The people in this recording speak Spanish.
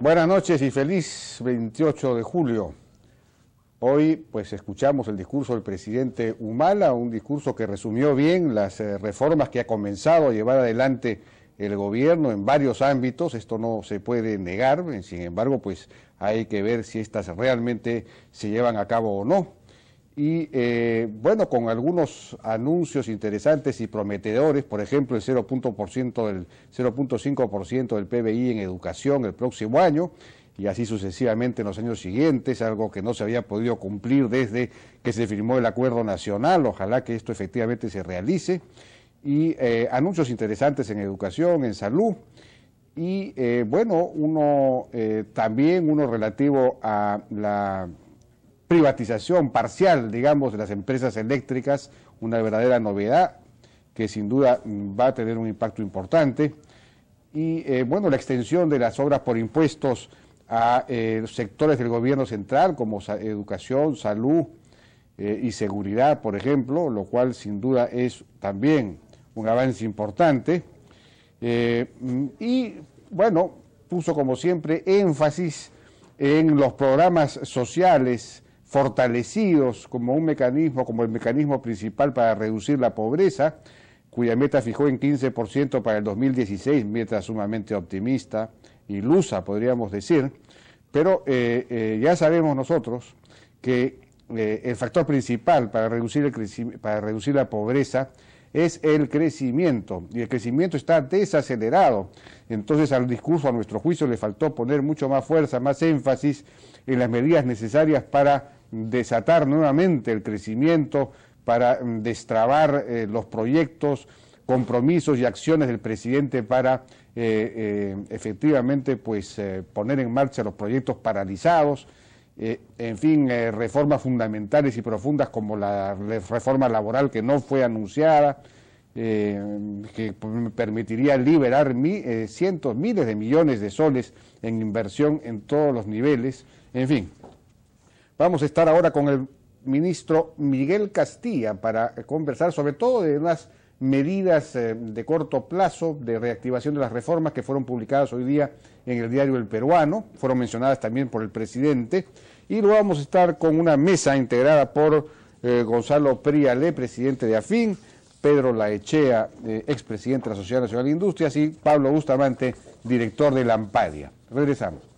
Buenas noches y feliz 28 de julio. Hoy pues escuchamos el discurso del presidente Humala, un discurso que resumió bien las eh, reformas que ha comenzado a llevar adelante el gobierno en varios ámbitos, esto no se puede negar, sin embargo pues hay que ver si estas realmente se llevan a cabo o no y eh, bueno, con algunos anuncios interesantes y prometedores, por ejemplo, el 0.5% del, del PBI en educación el próximo año y así sucesivamente en los años siguientes, algo que no se había podido cumplir desde que se firmó el acuerdo nacional, ojalá que esto efectivamente se realice, y eh, anuncios interesantes en educación, en salud, y eh, bueno, uno también, uno relativo a la privatización parcial, digamos, de las empresas eléctricas, una verdadera novedad que sin duda va a tener un impacto importante. Y eh, bueno, la extensión de las obras por impuestos a eh, sectores del gobierno central como educación, salud eh, y seguridad, por ejemplo, lo cual sin duda es también un avance importante. Eh, y bueno, puso como siempre énfasis en los programas sociales fortalecidos como un mecanismo, como el mecanismo principal para reducir la pobreza, cuya meta fijó en 15% para el 2016, meta sumamente optimista, ilusa podríamos decir, pero eh, eh, ya sabemos nosotros que eh, el factor principal para reducir, para reducir la pobreza es el crecimiento, y el crecimiento está desacelerado. Entonces al discurso, a nuestro juicio, le faltó poner mucho más fuerza, más énfasis en las medidas necesarias para desatar nuevamente el crecimiento, para mm, destrabar eh, los proyectos, compromisos y acciones del presidente para eh, eh, efectivamente pues, poner en marcha los proyectos paralizados, en fin, reformas fundamentales y profundas como la reforma laboral que no fue anunciada, que permitiría liberar cientos, miles de millones de soles en inversión en todos los niveles, en fin, Vamos a estar ahora con el ministro Miguel Castilla para eh, conversar sobre todo de las medidas eh, de corto plazo de reactivación de las reformas que fueron publicadas hoy día en el diario El Peruano, fueron mencionadas también por el presidente, y luego vamos a estar con una mesa integrada por eh, Gonzalo Priale, presidente de AFIN, Pedro Laechea, ex expresidente de la Sociedad Nacional de Industrias, y Pablo Bustamante, director de Lampadia. Regresamos.